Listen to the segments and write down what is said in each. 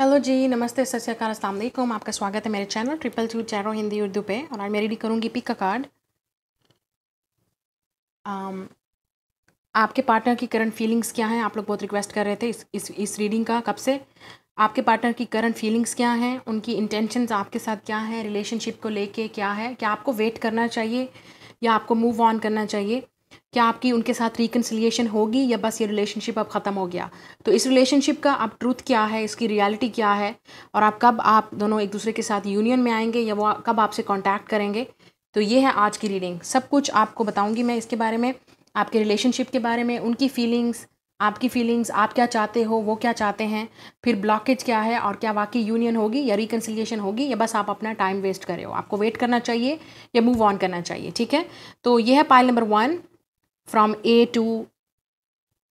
Hello जी नमस्ते सत श्रीकाल असलम आपका स्वागत है मेरे चैनल ट्रिपल टू चैरो हिंदी उर्दू पे और आज मैं रीडिंग करूँगी पिक का कार्ड आम, आपके पार्टनर की करंट फीलिंग्स क्या हैं आप लोग बहुत रिक्वेस्ट कर रहे थे इस इस इस रीडिंग का कब से आपके पार्टनर की करंट फीलिंग्स क्या हैं उनकी इंटेंशंस आपके साथ क्या हैं रिलेशनशिप को लेके क्या है क्या आपको वेट करना चाहिए या आपको मूव ऑन करना चाहिए क्या आपकी उनके साथ रिकन्सिलियेशन होगी या बस ये रिलेशनशिप अब ख़त्म हो गया तो इस रिलेशनशिप का अब ट्रूथ क्या है इसकी रियलिटी क्या है और आप कब आप दोनों एक दूसरे के साथ यूनियन में आएंगे या वो कब आपसे कॉन्टैक्ट करेंगे तो ये है आज की रीडिंग सब कुछ आपको बताऊँगी मैं इसके बारे में आपके रिलेशनशिप के बारे में उनकी फीलिंग्स आपकी फीलिंग्स आप क्या चाहते हो वो क्या चाहते हैं फिर ब्लॉकेज क्या है और क्या वाकई यूनियन होगी या रिकन्सिलियेशन होगी या बस आप अपना टाइम वेस्ट कर रहे हो आपको वेट करना चाहिए या मूव ऑन करना चाहिए ठीक है तो यह है pile number one from A to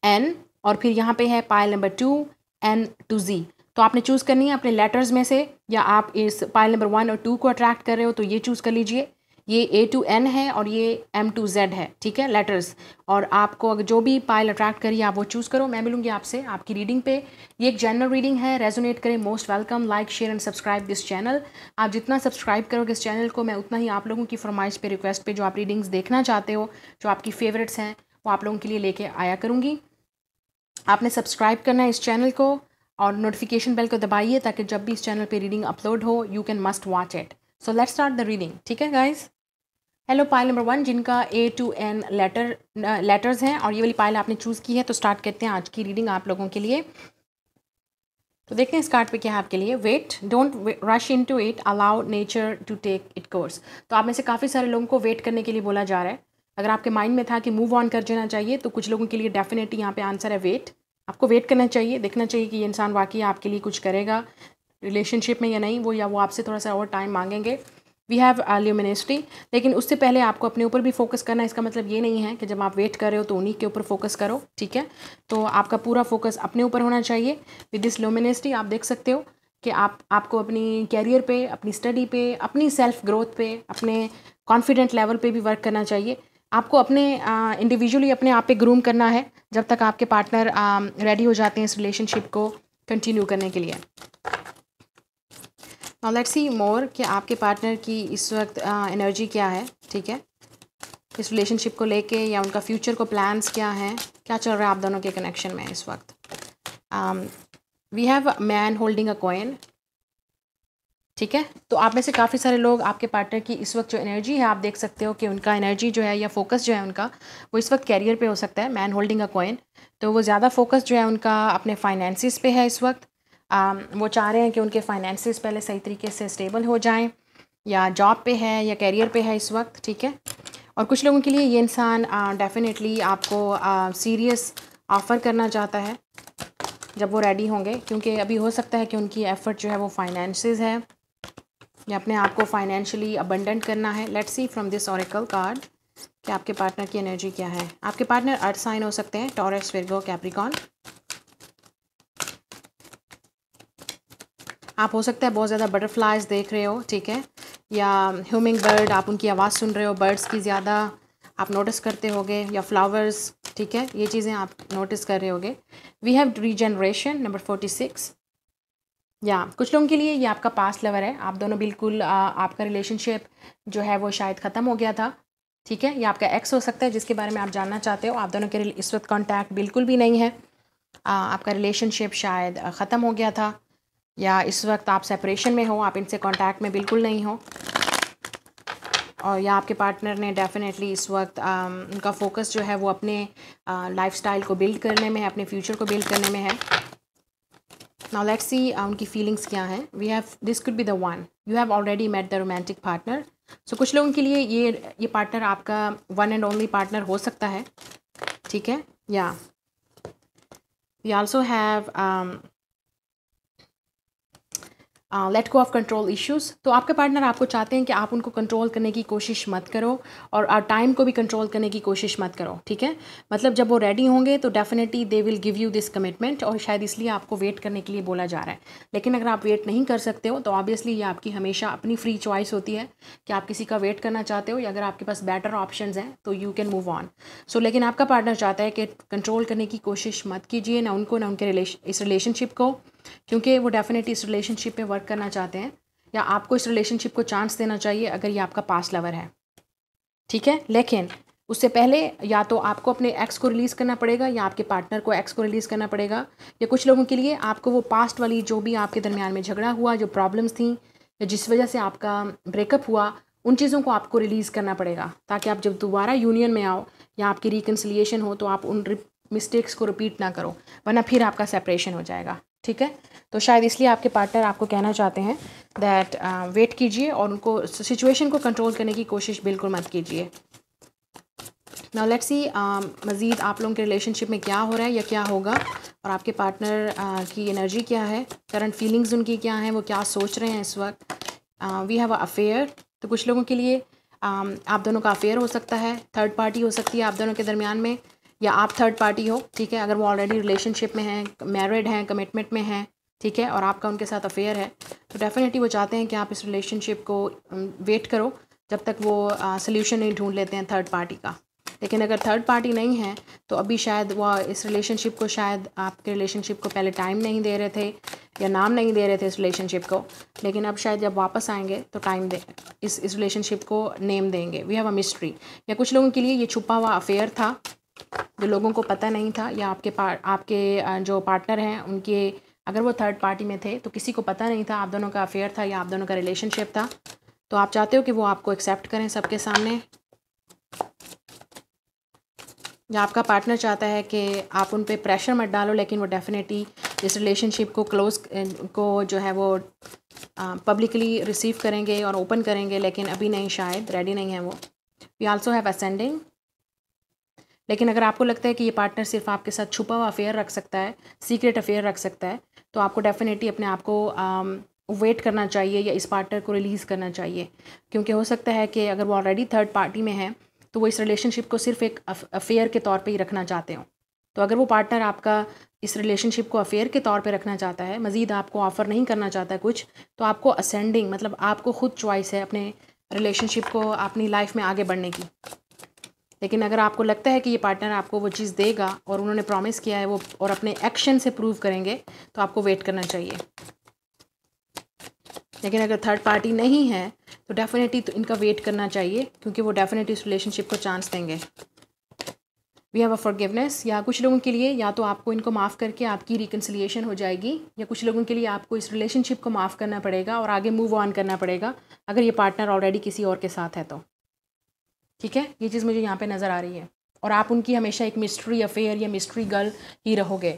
N और फिर यहाँ पे है pile number two N to G तो आपने चूज़ करनी है अपने लेटर्स में से या आप इस पाइल नंबर वन और टू को अट्रैक्ट कर रहे हो तो ये चूज़ कर लीजिए ये ए टू एन है और ये एम टू जेड है ठीक है लेटर्स और आपको अगर जो भी पाइल अट्रैक्ट करिए आप वो चूज़ करो मैं मिलूंगी आपसे आपकी रीडिंग पे ये एक जनरल रीडिंग है रेजोनेट करें most welcome like share and subscribe this channel आप जितना सब्सक्राइब करोगे इस चैनल को मैं उतना ही आप लोगों की फरमाइश पे रिक्वेस्ट पे जो आप रीडिंग्स देखना चाहते हो जो आपकी फेवरेट्स हैं वो आप लोगों के लिए लेके आया करूँगी आपने सब्सक्राइब करना है इस चैनल को और नोटिफिकेशन बेल को दबाइए ताकि जब भी इस चैनल पे रीडिंग अपलोड हो you can must watch it so let's start the reading ठीक है guys hello pile number one जिनका A to N letter letters हैं और ये वाली पाइल आपने चूज़ की है तो स्टार्ट करते हैं आज की रीडिंग आप लोगों के लिए तो देखते हैं इस कार्ड पे क्या है आपके लिए wait don't rush into it allow nature to take it course तो आप में से काफ़ी सारे लोगों को वेट करने के लिए बोला जा रहा है अगर आपके माइंड में था कि मूव ऑन कर जाना चाहिए तो कुछ लोगों के लिए डेफिनेटली यहाँ पे आंसर है वेट आपको वेट करना चाहिए देखना चाहिए कि ये इंसान वाकई आपके लिए कुछ करेगा रिलेशनशिप में या नहीं वो या वो आपसे थोड़ा सा और टाइम मांगेंगे वी हैव ल्यूमिनेसिटी लेकिन उससे पहले आपको अपने ऊपर भी फोकस करना इसका मतलब ये नहीं है कि जब आप वेट कर रहे हो तो उन्हीं के ऊपर फोकस करो ठीक है तो आपका पूरा फोकस अपने ऊपर होना चाहिए विद दिस ल्यूमिनेसिटी आप देख सकते हो कि आप आपको अपनी कैरियर पे अपनी स्टडी पे अपनी सेल्फ ग्रोथ पे अपने कॉन्फिडेंट लेवल पे भी वर्क करना चाहिए आपको अपने इंडिविजुअली अपने आप पे ग्रूम करना है जब तक आपके पार्टनर रेडी हो जाते हैं इस रिलेशनशिप को कंटिन्यू करने के लिए लेट सी मोर कि आपके पार्टनर की इस वक्त एनर्जी क्या है ठीक है इस रिलेशनशिप को लेके या उनका फ्यूचर को प्लान्स क्या हैं क्या चल रहा है आप दोनों के कनेक्शन में इस वक्त we have man holding a coin ठीक है तो आप में से काफ़ी सारे लोग आपके पार्टनर की इस वक्त जो एनर्जी है आप देख सकते हो कि उनका एनर्जी जो है या फोकस जो है उनका वो इस वक्त कैरियर पे हो सकता है मैन होल्डिंग अ कॉइन तो वो ज़्यादा फोकस जो है उनका अपने फाइनेंसिस पे है इस वक्त Um, वो चाह रहे हैं कि उनके फाइनेंसिस पहले सही तरीके से स्टेबल हो जाएँ या जॉब पे है या कैरियर पे है इस वक्त ठीक है और कुछ लोगों के लिए ये इंसान डेफिनेटली uh, आपको सीरियस uh, ऑफ़र करना चाहता है जब वो रेडी होंगे क्योंकि अभी हो सकता है कि उनकी एफ़र्ट जो है वो फाइनेंसेस है या अपने आप को फाइनेंशियली अबंडेंट करना है let's see from this oracle card कि आपके पार्टनर की एनर्जी क्या है आपके पार्टनर अर्थ साइन हो सकते हैं टॉरस फिरगो कैप्रिकॉन आप हो सकता है बहुत ज़्यादा बटरफ्लाइज देख रहे हो ठीक है या ह्यूमिंग बर्ड आप उनकी आवाज़ सुन रहे हो बर्ड्स की ज़्यादा आप नोटिस करते होगे या फ्लावर्स ठीक है ये चीज़ें आप नोटिस कर रहे होगे we have regeneration number forty six या कुछ लोगों के लिए ये आपका पास लवर है आप दोनों बिल्कुल आ, आपका रिलेशनशिप जो है वो शायद ख़त्म हो गया था ठीक है या आपका एक्स हो सकता है जिसके बारे में आप जानना चाहते हो आप दोनों के इस वक्त कॉन्टैक्ट बिल्कुल भी नहीं है आ, आपका रिलेशनशिप शायद ख़त्म हो गया था या इस वक्त आप सेपरेशन में हो आप इनसे कांटेक्ट में बिल्कुल नहीं हो और या आपके पार्टनर ने डेफिनेटली इस वक्त आ, um, उनका फोकस जो है वो अपने लाइफ uh, को बिल्ड करने में है अपने फ्यूचर को बिल्ड करने में है नाउ लेट्स सी उनकी फीलिंग्स क्या हैं we have this could be the one you have already met the romantic partner so कुछ लोगों के लिए ये ये पार्टनर आपका वन एंड ओनली पार्टनर हो सकता है ठीक है या we also have let go of control issues तो आपके पार्टनर आपको चाहते हैं कि आप उनको कंट्रोल करने की कोशिश मत करो और टाइम को भी कंट्रोल करने की कोशिश मत करो ठीक है मतलब जब वो रेडी होंगे तो definitely they will give you this commitment और शायद इसलिए आपको वेट करने के लिए बोला जा रहा है लेकिन अगर आप वेट नहीं कर सकते हो तो ऑब्वियसली ये आपकी हमेशा अपनी फ्री चॉइस होती है कि आप किसी का वेट करना चाहते हो या अगर आपके पास बेटर ऑप्शन हैं तो you can move on so लेकिन आपका पार्टनर चाहता है कि कंट्रोल करने की कोशिश मत कीजिए ना उनको ना उनके रिलेशन इस रिलेशनशिप को क्योंकि वो डेफिनेटली इस रिलेशनशिप में वर्क करना चाहते हैं या आपको इस रिलेशनशिप को चांस देना चाहिए अगर ये आपका पास लवर है ठीक है लेकिन उससे पहले या तो आपको अपने एक्स को रिलीज़ करना पड़ेगा या आपके पार्टनर को एक्स को रिलीज़ करना पड़ेगा या कुछ लोगों के लिए आपको वो पास्ट वाली जो भी आपके दरमियान में झगड़ा हुआ जो प्रॉब्लम्स थी या जिस वजह से आपका ब्रेकअप हुआ उन चीज़ों को आपको रिलीज़ करना पड़ेगा ताकि आप जब दोबारा यूनियन में आओ या आपकी रिकन्सिलियेशन हो तो आप उन मिस्टेक्स को रिपीट ना करो वरना फिर आपका सेपरेशन हो जाएगा ठीक है तो शायद इसलिए आपके पार्टनर आपको कहना चाहते हैं दैट वेट uh, कीजिए और उनको सिचुएशन को कंट्रोल करने की कोशिश बिल्कुल मत कीजिए नाउ लेट्स सी मज़ीद आप लोगों के रिलेशनशिप में क्या हो रहा है या क्या होगा और आपके पार्टनर uh, की एनर्जी क्या है करंट फीलिंग्स उनकी क्या हैं वो क्या सोच रहे हैं इस वक्त वी हैव अ अफेयर तो कुछ लोगों के लिए um, आप दोनों का अफेयर हो सकता है थर्ड पार्टी हो सकती है आप दोनों के दरमियान में या आप थर्ड पार्टी हो ठीक है अगर वो ऑलरेडी रिलेशनशिप में हैं मैरिड हैं कमिटमेंट में हैं ठीक है और आपका उनके साथ अफेयर है तो डेफिनेटली वो चाहते हैं कि आप इस रिलेशनशिप को वेट करो जब तक वो सोल्यूशन नहीं ढूंढ लेते हैं थर्ड पार्टी का लेकिन अगर थर्ड पार्टी नहीं है तो अभी शायद वह इस रिलेशनशिप को शायद आपके रिलेशनशिप को पहले टाइम नहीं दे रहे थे या नाम नहीं दे रहे थे इस रिलेशनशिप को लेकिन अब शायद जब वापस आएंगे तो टाइम दे इस इस रिलेशनशिप को नेम देंगे वी हैव अ मिस्ट्री या कुछ लोगों के लिए ये छुपा हुआ अफेयर था जो लोगों को पता नहीं था या आपके पार आपके जो पार्टनर हैं उनके अगर वो थर्ड पार्टी में थे तो किसी को पता नहीं था आप दोनों का अफेयर था या आप दोनों का रिलेशनशिप था तो आप चाहते हो कि वो आपको एक्सेप्ट करें सबके सामने या आपका पार्टनर चाहता है कि आप उन पर प्रेशर मत डालो लेकिन वो डेफिनेटली इस रिलेशनशिप को क्लोज को जो है वो पब्लिकली रिसीव करेंगे और ओपन करेंगे लेकिन अभी नहीं शायद रेडी नहीं है वो वी आल्सो हैव असेंडिंग लेकिन अगर आपको लगता है कि ये पार्टनर सिर्फ आपके साथ छुपा हुआ अफेयर रख सकता है सीक्रेट अफेयर रख सकता है तो आपको डेफिनेटली अपने आप को वेट um, करना चाहिए या इस पार्टनर को रिलीज़ करना चाहिए क्योंकि हो सकता है कि अगर वो ऑलरेडी थर्ड पार्टी में है तो वो इस रिलेशनशिप को सिर्फ एक अफेयर के तौर पे ही रखना चाहते हो तो अगर वो पार्टनर आपका इस रिलेशनशिप को अफेयर के तौर पे रखना चाहता है मज़ीद आपको ऑफ़र नहीं करना चाहता कुछ तो आपको असेंडिंग मतलब आपको खुद चॉइस है अपने रिलेशनशिप को अपनी लाइफ में आगे बढ़ने की लेकिन अगर आपको लगता है कि ये पार्टनर आपको वो चीज़ देगा और उन्होंने प्रॉमिस किया है वो और अपने एक्शन से प्रूव करेंगे तो आपको वेट करना चाहिए लेकिन अगर थर्ड पार्टी नहीं है तो डेफिनेटली तो इनका वेट करना चाहिए क्योंकि वो डेफिनेटली इस रिलेशनशिप को चांस देंगे वी हैव अ फॉरगिवनेस या कुछ लोगों के लिए या तो आपको इनको माफ़ करके आपकी रिकन्सिलिएशन हो जाएगी या कुछ लोगों के लिए आपको इस रिलेशनशिप को माफ़ करना पड़ेगा और आगे मूव ऑन करना पड़ेगा अगर ये पार्टनर ऑलरेडी किसी और के साथ है तो ठीक है ये चीज़ मुझे यहाँ पे नज़र आ रही है और आप उनकी हमेशा एक मिस्ट्री अफेयर या मिस्ट्री गर्ल ही रहोगे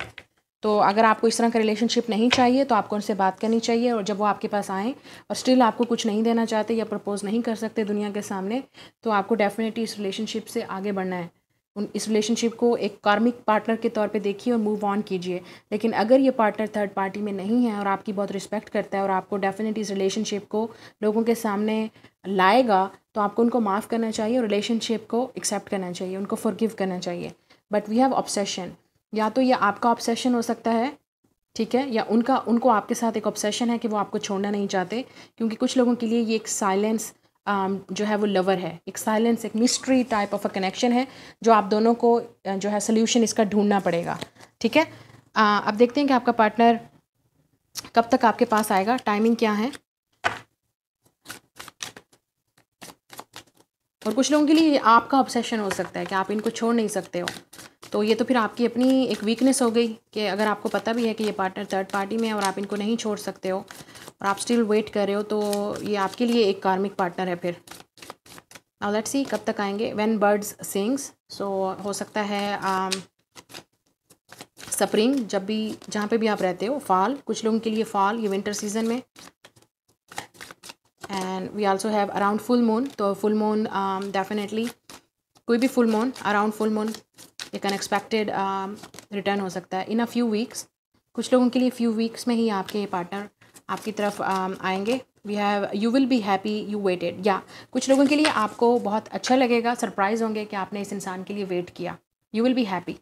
तो अगर आपको इस तरह का रिलेशनशिप नहीं चाहिए तो आपको उनसे बात करनी चाहिए और जब वो आपके पास आएँ और स्टिल आपको कुछ नहीं देना चाहते या प्रपोज़ नहीं कर सकते दुनिया के सामने तो आपको डेफिनेटली इस रिलेशनशिप से आगे बढ़ना है उन इस रिलेशनशिप को एक कार्मिक पार्टनर के तौर पे देखिए और मूव ऑन कीजिए लेकिन अगर ये पार्टनर थर्ड पार्टी में नहीं है और आपकी बहुत रिस्पेक्ट करता है और आपको डेफिनेटली इस रिलेशनशिप को लोगों के सामने लाएगा तो आपको उनको माफ़ करना चाहिए और रिलेशनशिप को एक्सेप्ट करना चाहिए उनको फॉरगिव करना चाहिए बट वी हैव ऑब्सेशन या तो ये आपका ऑब्सेशन हो सकता है ठीक है या उनका उनको आपके साथ एक ऑब्सेशन है कि वो आपको छोड़ना नहीं चाहते क्योंकि कुछ लोगों के लिए ये एक साइलेंस Um, जो है वो लवर है एक साइलेंस एक mystery type of a connection है जो आप दोनों को जो है सोल्यूशन इसका ढूंढना पड़ेगा ठीक है अब देखते हैं कि आपका पार्टनर कब तक आपके पास आएगा टाइमिंग क्या है और कुछ लोगों के लिए आपका ऑब्सेशन हो सकता है कि आप इनको छोड़ नहीं सकते हो तो ये तो फिर आपकी अपनी एक वीकनेस हो गई कि अगर आपको पता भी है कि ये पार्टनर थर्ड पार्टी में है और आप इनको नहीं छोड़ सकते हो और आप स्टिल वेट कर रहे हो तो ये आपके लिए एक कार्मिक पार्टनर है फिर नाउ लेट्स सी कब तक आएंगे व्हेन बर्ड्स सिंग्स सो हो सकता है um, जब भी जहाँ पे भी आप रहते हो फॉल कुछ लोगों के लिए फॉल ये विंटर सीजन में and we also have around full moon तो फुल मून डेफिनेटली कोई भी full moon around full moon एक अनएक्सपेक्टेड रिटर्न um, हो सकता है इन अ फ्यू वीक्स कुछ लोगों के लिए फ्यू वीक्स में ही आपके ये पार्टनर आपकी तरफ um, आएंगे we have you will be happy you waited या कुछ लोगों के लिए आपको बहुत अच्छा लगेगा सरप्राइज होंगे कि आपने इस इंसान के लिए वेट किया यू विल बी हैप्पी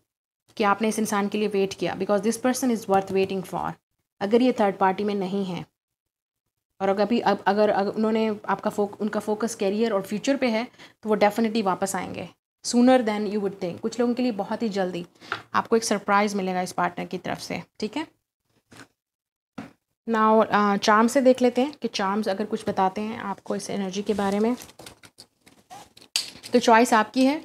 कि आपने इस इंसान के लिए वेट किया because this person is worth waiting for अगर ये थर्ड पार्टी में नहीं है और अगर अभी अब अगर, अगर उन्होंने आपका फोक उनका फोकस कैरियर और फ्यूचर पे है तो वो डेफिनेटली वापस आएंगे sooner than you would think कुछ लोगों के लिए बहुत ही जल्दी आपको एक सरप्राइज़ मिलेगा इस पार्टनर की तरफ से ठीक है नाउ चार्म uh, से देख लेते हैं कि चार्म्स अगर कुछ बताते हैं आपको इस एनर्जी के बारे में तो चॉइस आपकी है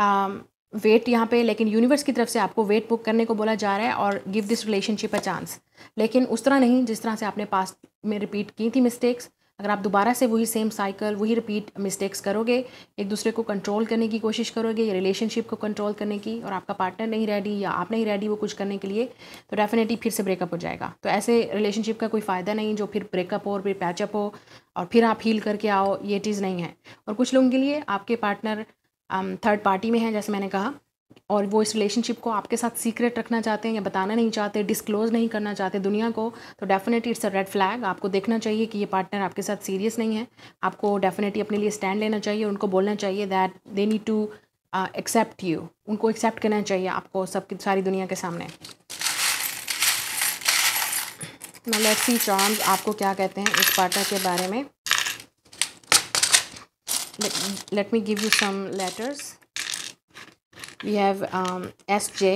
um, वेट यहाँ पे लेकिन यूनिवर्स की तरफ से आपको वेट बुक करने को बोला जा रहा है और give this relationship a chance लेकिन उस तरह नहीं जिस तरह से आपने पास में रिपीट की थी मिस्टेक्स अगर आप दोबारा से वही सेम साइकिल वही रिपीट मिस्टेक्स करोगे एक दूसरे को कंट्रोल करने की कोशिश करोगे या रिलेशनशिप को कंट्रोल करने की और आपका पार्टनर नहीं रेडी या आप नहीं रेडी वो कुछ करने के लिए तो डेफिनेटली फिर से ब्रेकअप हो जाएगा तो ऐसे रिलेशनशिप का कोई फ़ायदा नहीं जो फिर ब्रेकअप हो और फिर पैचअप हो और फिर आप हील करके आओ ये चीज़ नहीं है और कुछ लोगों के लिए आपके पार्टनर थर्ड पार्टी में हैं जैसे मैंने कहा और वो इस रिलेशनशिप को आपके साथ सीक्रेट रखना चाहते हैं या बताना नहीं चाहते डिस्क्लोज नहीं करना चाहते दुनिया को तो definitely it's a red flag आपको देखना चाहिए कि ये पार्टनर आपके साथ सीरियस नहीं है आपको डेफिनेटली अपने लिए स्टैंड लेना चाहिए उनको बोलना चाहिए that they need to accept you उनको एक्सेप्ट करना चाहिए आपको सब सारी दुनिया के सामने लेट्स सी चार्म्स आपको क्या कहते हैं इस पार्टनर के बारे में let, let me give you some letters we have S J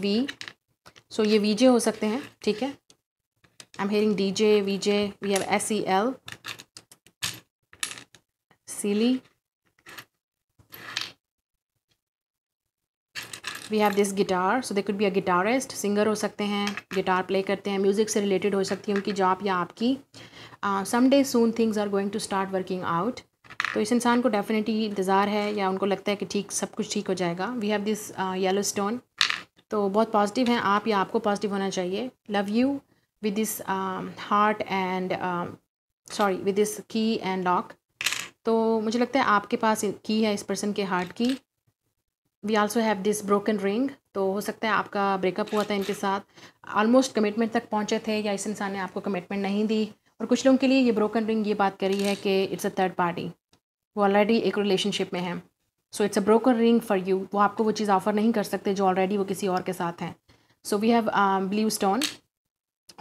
V so ये वी जे हो सकते हैं ठीक है I am hearing D J V J we have S E L silly we have this guitar so they could be a guitarist singer हो सकते हैं guitar play करते हैं म्यूज़िक से रिलेटेड हो सकती है उनकी जॉब या आपकी some day soon things are going to start working out तो इस इंसान को डेफिनेटली इंतज़ार है या उनको लगता है कि ठीक सब कुछ ठीक हो जाएगा we have this yellow stone तो बहुत पॉजिटिव हैं आप या आपको पॉजिटिव होना चाहिए love you with this heart and sorry with this key and lock तो मुझे लगता है आपके पास की है इस पर्सन के हार्ट की we also have this broken ring तो हो सकता है आपका ब्रेकअप हुआ था इनके साथ ऑलमोस्ट कमिटमेंट तक पहुँचे थे या इस इंसान ने आपको कमिटमेंट नहीं दी और कुछ लोगों के लिए ये ब्रोकन रिंग ये बात करी है कि इट्स अ थर्ड पार्टी वो ऑलरेडी एक रिलेशनशिप में है so it's a broken ring for you वो आपको वो चीज़ ऑफर नहीं कर सकते जो ऑलरेडी वो किसी और के साथ हैं so we have blue stone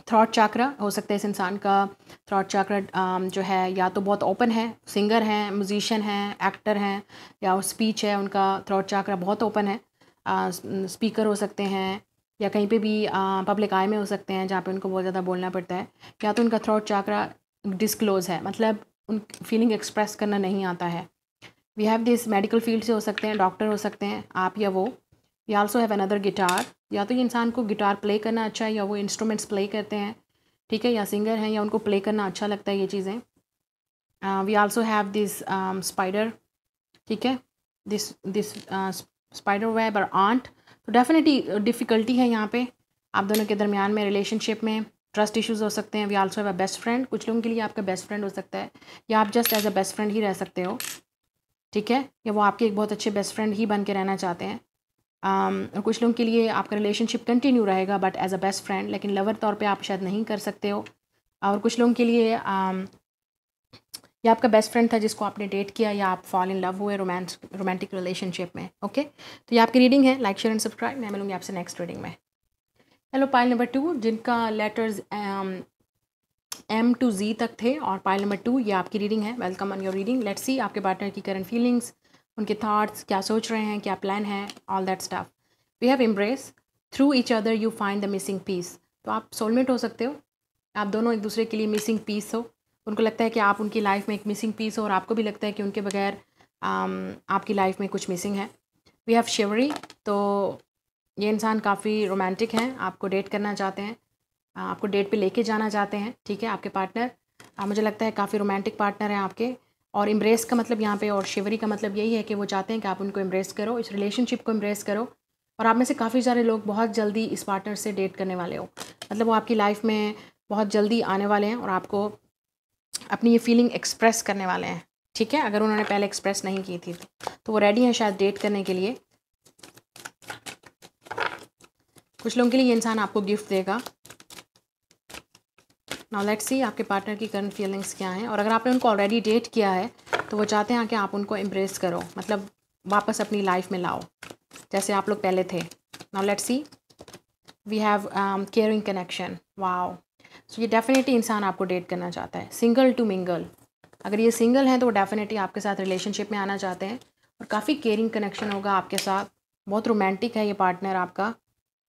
throat chakra हो सकता है इस इंसान का थ्रॉट चाक्र um, जो है या तो बहुत ओपन है सिंगर हैं म्यूजिशियन हैं एक्टर हैं या स्पीच है उनका थ्रॉट चाक्र बहुत ओपन है स्पीकर uh, हो सकते हैं या कहीं पे भी पब्लिक uh, आय में हो सकते हैं जहाँ पे उनको बहुत ज़्यादा बोलना पड़ता है या तो उनका थ्रॉट चाक्रा डिस्क्लोज है मतलब उन फीलिंग एक्सप्रेस करना नहीं आता है we have this medical field से हो सकते हैं डॉक्टर हो सकते हैं आप या वो we also have another guitar या तो ये इंसान को गिटार प्ले करना अच्छा है या वो इंस्ट्रूमेंट्स प्ले करते हैं ठीक है या सिंगर हैं या उनको प्ले करना अच्छा लगता है ये चीज़ें we also have this spider ठीक है दिस दिस स्पाइडर वेब और आंट तो डेफिनेटली डिफ़िकल्टी uh, है यहाँ पे आप दोनों के दरमियान में रिलेशनशिप में ट्रस्ट इश्यूज़ हो सकते हैं we also have a best friend कुछ लोगों के लिए आपका बेस्ट फ्रेंड हो सकता है या आप just as a best friend ही रह सकते हो ठीक है या वो आपके एक बहुत अच्छे बेस्ट फ्रेंड ही बन के रहना चाहते हैं Um, और कुछ लोगों के लिए आपका रिलेशनशिप कंटिन्यू रहेगा but as a best friend लेकिन लवर तौर पे आप शायद नहीं कर सकते हो और कुछ लोगों के लिए um, या आपका बेस्ट फ्रेंड था जिसको आपने डेट किया या आप फॉल इन लव हुए रोमांस रोमांटिक रिलेशनशिप में ओके okay? तो ये आपकी रीडिंग है लाइक शेयर एंड सब्सक्राइब मैं मिलूंगी आपसे नेक्स्ट रीडिंग में हेलो पाइल नंबर टू जिनका लेटर्स एम टू जी तक थे और पाइल नंबर टू ये आपकी रीडिंग है welcome on your reading let's see आपके पार्टनर की करंट फीलिंग्स उनके थाट्स क्या सोच रहे हैं क्या प्लान है all that stuff we have embrace through each other you find the missing piece तो आप सोलमेट हो सकते हो आप दोनों एक दूसरे के लिए मिसिंग पीस हो उनको लगता है कि आप उनकी लाइफ में एक मिसिंग पीस हो और आपको भी लगता है कि उनके बगैर um, आपकी लाइफ में कुछ मिसिंग है वी हैव शिवरी तो ये इंसान काफ़ी रोमांटिक हैं आपको डेट करना चाहते हैं आपको डेट पे लेके जाना चाहते हैं ठीक है आपके पार्टनर मुझे लगता है काफ़ी रोमांटिक पार्टनर हैं आपके और इम्ब्रेस का मतलब यहाँ पे और शिवरी का मतलब यही है कि वो चाहते हैं कि आप उनको इम्ब्रेस करो इस रिलेशनशिप को इम्ब्रेस करो और आप में से काफ़ी सारे लोग बहुत जल्दी इस पार्टनर से डेट करने वाले हो मतलब वो आपकी लाइफ में बहुत जल्दी आने वाले हैं और आपको अपनी ये फीलिंग एक्सप्रेस करने वाले हैं ठीक है अगर उन्होंने पहले एक्सप्रेस नहीं की थी तो, तो वो रेडी हैं शायद डेट करने के लिए कुछ लोगों के लिए ये इंसान आपको गिफ्ट देगा नाउ लेट्स सी आपके पार्टनर की करंट फीलिंग्स क्या हैं और अगर आपने उनको ऑलरेडी डेट किया है तो वो चाहते हैं कि आप उनको एम्ब्रेस करो मतलब वापस अपनी लाइफ में लाओ जैसे आप लोग पहले थे now let's see we have caring connection wow so ये डेफिनेटली इंसान आपको डेट करना चाहता है सिंगल टू मिंगल अगर ये सिंगल हैं तो वो डेफिनेटली आपके साथ रिलेशनशिप में आना चाहते हैं और काफ़ी केयरिंग कनेक्शन होगा आपके साथ बहुत रोमांटिक है ये पार्टनर आपका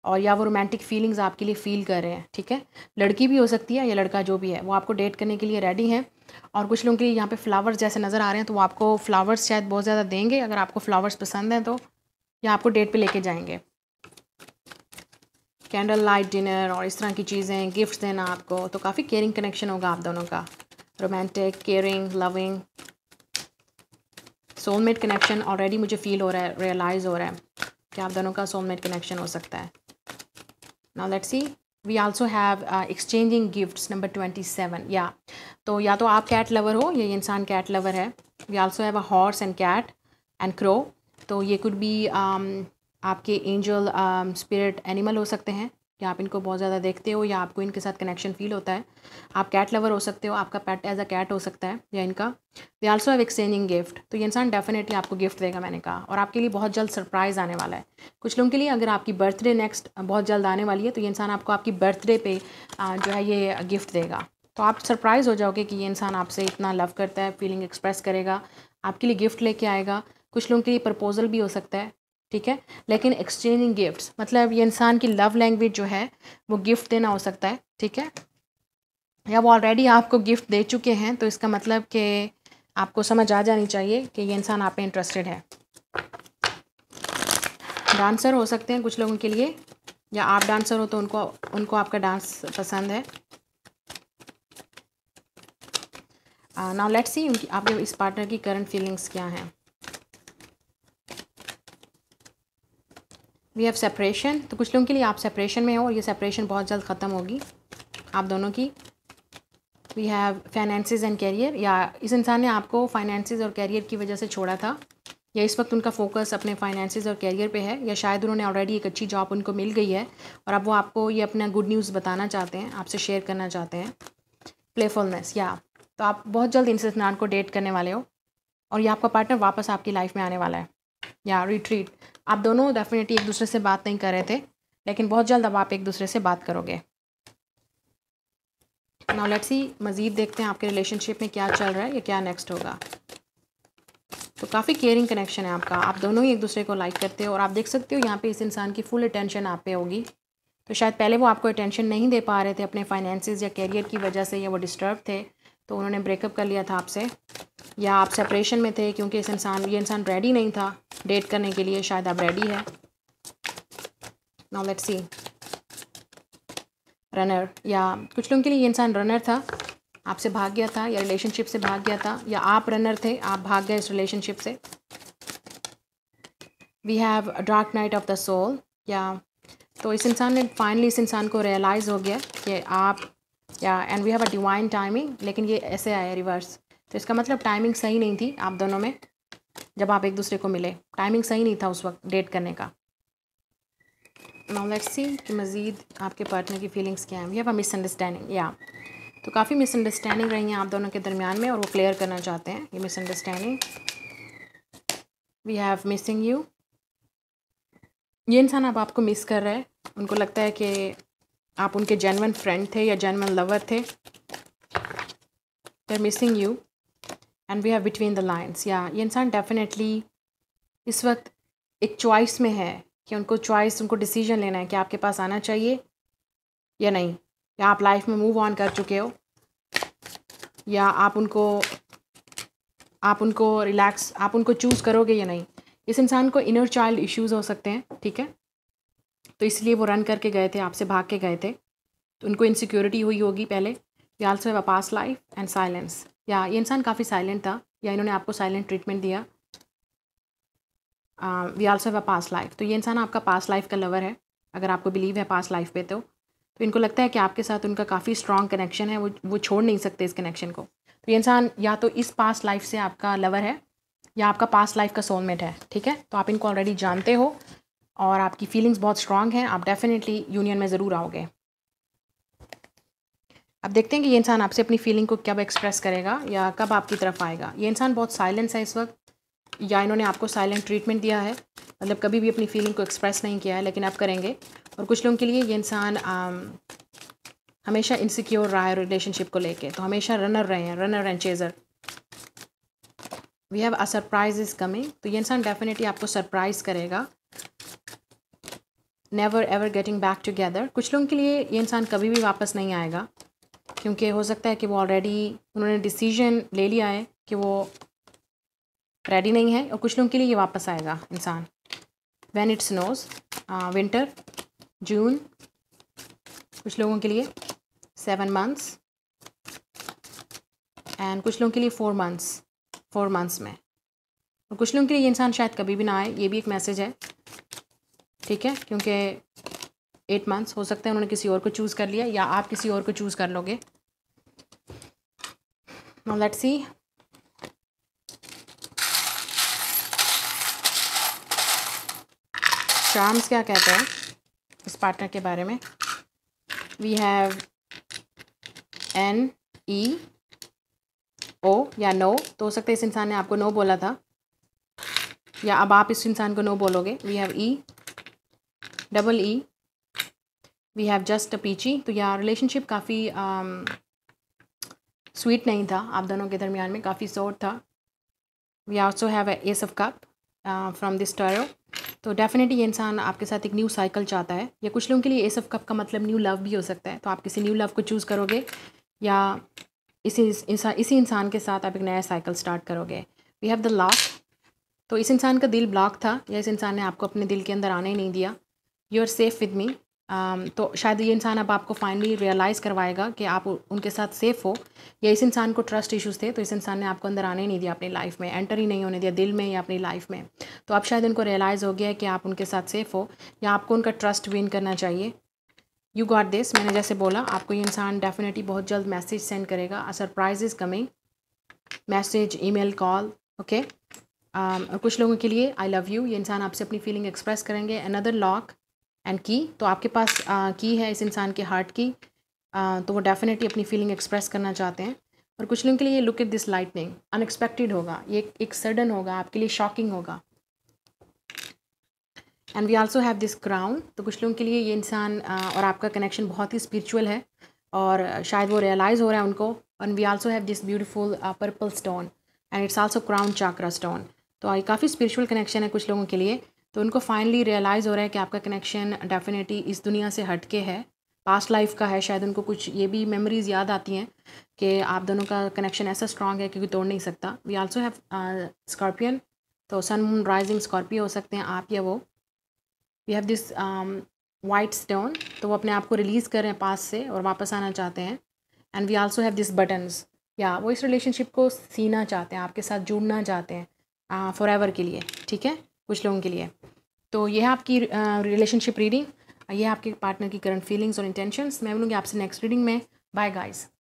और या वो रोमांटिक फीलिंग्स आपके लिए फ़ील कर रहे हैं ठीक है लड़की भी हो सकती है या लड़का जो भी है वो आपको डेट करने के लिए रेडी हैं और कुछ लोगों के लिए यहाँ पे फ्लावर्स जैसे नज़र आ रहे हैं तो वो आपको फ्लावर्स शायद बहुत ज़्यादा देंगे अगर आपको फ्लावर्स पसंद हैं तो या आपको डेट पर लेके जाएंगे कैंडल लाइट डिनर और इस तरह की चीज़ें गिफ्ट देना आपको तो काफ़ी केयरिंग कनेक्शन होगा आप दोनों का romantic caring loving soulmate connection already मुझे फ़ील हो रहा है रियलाइज़ हो रहा है कि आप दोनों का सोलमेट कनेक्शन हो सकता है now let's see we also have exchanging gifts number twenty seven या तो या तो आप कैट लवर हो या ये इंसान कैट लवर है we also have a horse and cat and crow तो ये कुड बी um, आपके एंजल स्पिरिट एनिमल हो सकते हैं या आप इनको बहुत ज़्यादा देखते हो या आपको इनके साथ कनेक्शन फील होता है आप कैट लवर हो सकते हो आपका पैट एज अ कैट हो सकता है या इनका they also have exchanging gift तो ये इंसान डेफिनेटली आपको गिफ्ट देगा मैंने कहा और आपके लिए बहुत जल्द सरप्राइज़ आने वाला है कुछ लोगों के लिए अगर आपकी बर्थडे नेक्स्ट बहुत जल्द आने वाली है तो ये इंसान आपको आपकी बर्थडे पर जो है ये गिफ्ट देगा तो आप सरप्राइज़ हो जाओगे कि ये इंसान आपसे इतना लव करता है फीलिंग एक्सप्रेस करेगा आपके लिए गिफ्ट लेके आएगा कुछ लोगों के लिए प्रपोज़ल भी हो सकता है ठीक है लेकिन एक्सचेंजिंग गिफ्ट्स मतलब ये इंसान की लव लैंग्वेज जो है वो गिफ्ट देना हो सकता है ठीक है या वो ऑलरेडी आपको गिफ्ट दे चुके हैं तो इसका मतलब कि आपको समझ आ जानी चाहिए कि ये इंसान आप में इंटरेस्टेड है डांसर हो सकते हैं कुछ लोगों के लिए या आप डांसर हो तो उनको उनको आपका डांस पसंद है नाउ लेट्स सी उनकी आपके इस पार्टनर की करंट फीलिंग्स क्या हैं वी हैव सेपरेशन तो कुछ लोगों के लिए आप सेपरेशन में हो और ये सेपरेशन बहुत जल्द ख़त्म होगी आप दोनों की we have finances and career या इस इंसान ने आपको फाइनेंसिस और कैरियर की वजह से छोड़ा था या इस वक्त उनका फोकस अपने फाइनेंसिस और कैरियर पे है या शायद उन्होंने ऑलरेडी एक अच्छी जॉब उनको मिल गई है और अब वो आपको ये अपना गुड न्यूज़ बताना चाहते हैं आपसे शेयर करना चाहते हैं प्लेफुलनेस या तो आप बहुत जल्द इन इंसान को डेट करने वाले हो और ये आपका पार्टनर वापस आपकी लाइफ में आने वाला है या रिट्रीट आप दोनों डेफिनेटली एक दूसरे से बात नहीं कर रहे थे लेकिन बहुत जल्द अब आप एक दूसरे से बात करोगे नाउ लेट्स सी मज़ीद देखते हैं आपके रिलेशनशिप में क्या चल रहा है या क्या नेक्स्ट होगा तो काफ़ी केयरिंग कनेक्शन है आपका आप दोनों ही एक दूसरे को लाइक करते हो और आप देख सकते हो यहाँ पे इस इंसान की फुल अटेंशन आप पे होगी तो शायद पहले वो आपको अटेंशन नहीं दे पा रहे थे अपने फाइनेंसिस या कैरियर की वजह से या वो डिस्टर्ब थे तो उन्होंने ब्रेकअप कर लिया था आपसे या आप सेपरेशन में थे क्योंकि इस इंसान ये इंसान रेडी नहीं था डेट करने के लिए शायद आप रेडी है नाउ लेट्स सी रनर या कुछ लोगों के लिए ये इंसान रनर था आपसे भाग गया था या रिलेशनशिप से भाग गया था या आप रनर थे आप भाग गए इस रिलेशनशिप से we have dark night of the soul या तो इस इंसान ने फाइनली इस इंसान को रियलाइज़ हो गया कि आप या and we have a divine timing लेकिन ये ऐसे आया रिवर्स तो इसका मतलब टाइमिंग सही नहीं थी आप दोनों में जब आप एक दूसरे को मिले टाइमिंग सही नहीं था उस वक्त डेट करने का नॉलेट सी कि मज़ीद आपके पार्टनर की फीलिंग्स क्या हैं या अब मिसअंडरस्टैंडिंग या तो काफ़ी मिसअंडरस्टैंडिंग रही हैं आप दोनों के दरमियान में और वो क्लियर करना चाहते हैं ये misunderstanding we have missing you ये इंसान अब आपको मिस कर रहा है उनको लगता है कि आप उनके जेनवन फ्रेंड थे या जेनवन लवर थे there missing you and we have between the lines या ये इंसान डेफिनेटली इस वक्त एक चॉइस में है कि उनको चॉइस उनको डिसीजन लेना है कि आपके पास आना चाहिए या नहीं या आप लाइफ में मूव ऑन कर चुके हो या आप उनको आप उनको रिलैक्स आप उनको चूज़ करोगे या नहीं इस इंसान को इनर चाइल्ड इश्यूज़ हो सकते हैं ठीक है तो इसलिए वो रन करके गए थे आपसे भाग के गए थे तो उनको इनसिक्योरिटी हुई होगी पहले we also have a past life and silence या ये इंसान काफ़ी साइलेंट था या इन्होंने आपको साइलेंट ट्रीटमेंट दिया we also have a past life तो ये इंसान आपका पास लाइफ का लवर है अगर आपको बिलीव है पास लाइफ पे तो तो इनको लगता है कि आपके साथ उनका काफ़ी स्ट्रॉन्ग कनेक्शन है वो वो छोड़ नहीं सकते इस कनेक्शन को तो ये इंसान या तो इस पास लाइफ से आपका लवर है या आपका पास लाइफ का सोलमेट है ठीक है तो आप इनको ऑलरेडी जानते हो और आपकी फीलिंग्स बहुत स्ट्रांग हैं आप डेफिनेटली यूनियन में ज़रूर आओगे अब देखते हैं कि ये इंसान आपसे अपनी फीलिंग को कब एक्सप्रेस करेगा या कब आपकी तरफ आएगा ये इंसान बहुत साइलेंस है इस वक्त या इन्होंने आपको साइलेंट ट्रीटमेंट दिया है मतलब कभी भी अपनी फीलिंग को एक्सप्रेस नहीं किया है लेकिन आप करेंगे और कुछ लोगों के लिए ये इंसान हमेशा इनसिक्योर रहा है रिलेशनशिप को लेके तो हमेशा रनर रहे हैं runner and chaser we have a surprise is coming तो ये इंसान डेफिनेटली आपको सरप्राइज करेगा never ever getting back together कुछ लोगों के लिए ये इंसान कभी भी वापस नहीं आएगा क्योंकि हो सकता है कि वो ऑलरेडी उन्होंने डिसीजन ले लिया है कि वो रेडी नहीं है और कुछ लोगों के लिए ये वापस आएगा इंसान when it snows winter June कुछ लोगों के लिए सेवन मंथ्स एंड कुछ लोगों के लिए फोर मंथ्स फोर मंथ्स में और कुछ लोगों के लिए ये इंसान शायद कभी भी ना आए ये भी एक मैसेज है ठीक है क्योंकि एट मंथ्स हो सकते हैं उन्होंने किसी और को चूज़ कर लिया या आप किसी और को चूज़ कर लोगे now let's see क्या कहते हैं इस पार्टनर के बारे में we have N E O या नो तो हो सकता है इस इंसान ने आपको नो बोला था या अब आप इस इंसान को नो बोलोगे we have E double E we have just a peachy तो यार रिलेशनशिप काफ़ी स्वीट नहीं था आप दोनों के दरमियान में काफ़ी शोर था we also have ace of cup from this toe तो डेफिनेटली ये इंसान आपके साथ एक न्यू साइकिल चाहता है या कुछ लोगों के लिए एस ऑफ कप का मतलब न्यू लव भी हो सकता है तो आप किसी न्यू लव को चूज़ करोगे या इसी इंसान इसी इंसान के साथ आप एक नया साइकिल स्टार्ट करोगे वी हैव द लॉक तो इस इंसान का दिल ब्लॉक था या इस इंसान ने आपको अपने दिल के अंदर आने ही नहीं दिया you are safe with me Um, तो शायद ये इंसान अब आपको फाइनली रियलाइज़ करवाएगा कि आप उनके साथ सेफ़ हो या इस इंसान को ट्रस्ट इश्यूज़ थे तो इस इंसान ने आपको अंदर आने ही नहीं दिया अपनी लाइफ में एंटर ही नहीं होने दिया दिल में या अपनी लाइफ में तो अब शायद उनको रियलाइज़ हो गया है कि आप उनके साथ सेफ़ हो या आपको उनका ट्रस्ट विन करना चाहिए यू गॉट दिस मैंने जैसे बोला आपको ये इंसान डेफिनेटली बहुत जल्द मैसेज सेंड करेगा a surprise is coming message email call okay और कुछ लोगों के लिए आई लव यू ये इंसान आपसे अपनी फीलिंग एक्सप्रेस करेंगे अनदर लॉक एंड की तो आपके पास की है इस इंसान के हार्ट की तो वो डेफिनेटली अपनी फीलिंग एक्सप्रेस करना चाहते हैं और कुछ लोगों के लिए look at this lightning unexpected होगा ये एक सडन होगा आपके लिए शॉकिंग होगा and we also have this crown तो कुछ लोगों के लिए ये इंसान और आपका कनेक्शन बहुत ही स्पिरिचुअल है और शायद वो रियलाइज़ हो रहा है उनको and we also have this beautiful purple stone and it's also crown chakra stone तो ये काफ़ी स्पिरिचुअल कनेक्शन है कुछ लोगों के लिए तो उनको फाइनली रियलाइज़ हो रहा है कि आपका कनेक्शन डेफिनेटली इस दुनिया से हट के है पास्ट लाइफ का है शायद उनको कुछ ये भी मेमोरीज़ याद आती हैं कि आप दोनों का कनेक्शन ऐसा स्ट्रांग है क्योंकि तोड़ नहीं सकता वी आल्सो हैव स्कॉर्पियन तो सन मून राइजिंग स्कॉर्पियो हो सकते हैं आप या वो we have this white stone तो वो अपने आप को रिलीज़ कर रहे हैं पास से और वापस आना चाहते हैं and we also have this buttons या वो इस रिलेशनशिप को सीना चाहते हैं आपके साथ जुड़ना चाहते हैं फॉर uh, एवर के लिए ठीक है कुछ लोगों के लिए तो यह आपकी रिलेशनशिप रीडिंग यह आपके पार्टनर की करंट फीलिंग्स और इंटेंशंस मैं बोलूँगी आपसे नेक्स्ट रीडिंग में बाय गाइज़